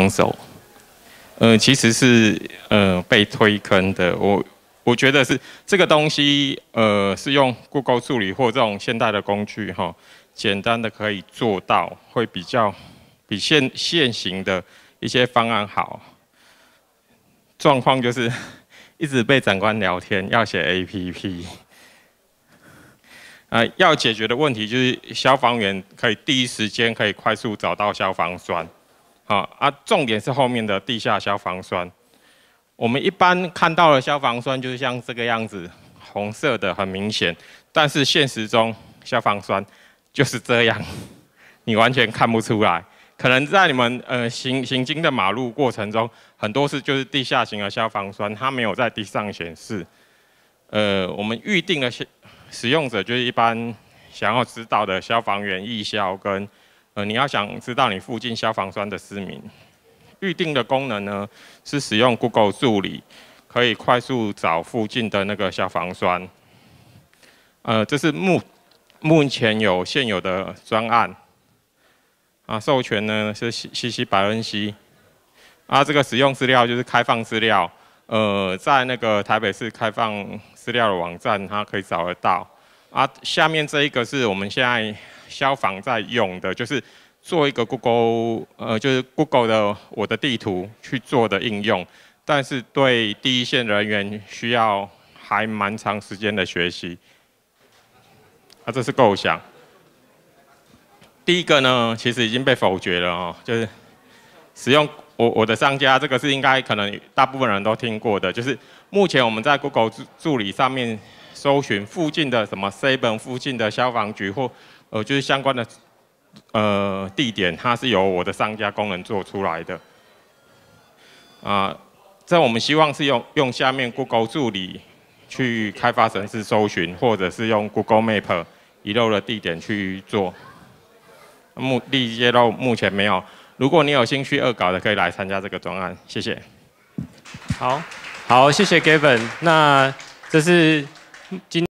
防守，呃，其实是呃被推坑的。我我觉得是这个东西，呃，是用 Google 助理或这种现代的工具，哈，简单的可以做到，会比较比现现行的一些方案好。状况就是 一直被长官聊天，要写 APP。啊，要解决的问题就是消防员可以第一时间可以快速找到消防栓。啊啊！重点是后面的地下消防栓。我们一般看到的消防栓就是像这个样子，红色的很明显。但是现实中消防栓就是这样，你完全看不出来。可能在你们呃行行经的马路过程中，很多是就是地下型的消防栓，它没有在地上显示。呃，我们预定的使使用者就是一般想要指导的消防员、义消跟。你要想知道你附近消防栓的市名预定的功能呢？是使用 Google 助理可以快速找附近的那个消防栓。呃，这是目目前有现有的专案啊，授权呢是西西西白恩西啊，这个使用资料就是开放资料，呃，在那个台北市开放资料的网站，它可以找得到啊。下面这一个是我们现在。消防在用的就是做一个 Google，呃，就是 Google 的我的地图去做的应用，但是对第一线人员需要还蛮长时间的学习。啊，这是构想。第一个呢，其实已经被否决了哦，就是使用我我的商家，这个是应该可能大部分人都听过的，就是目前我们在 Google 助助理上面。搜寻附近的什么 s a v e n 附近的消防局或呃，就是相关的呃地点，它是由我的商家功能做出来的。啊，这我们希望是用用下面 Google 助理去开发城市搜寻，或者是用 Google Map 遗漏的地点去做。目一阶段目前没有。如果你有兴趣恶搞的，可以来参加这个专案。谢谢。好，好，谢谢 Gavin。那这是。今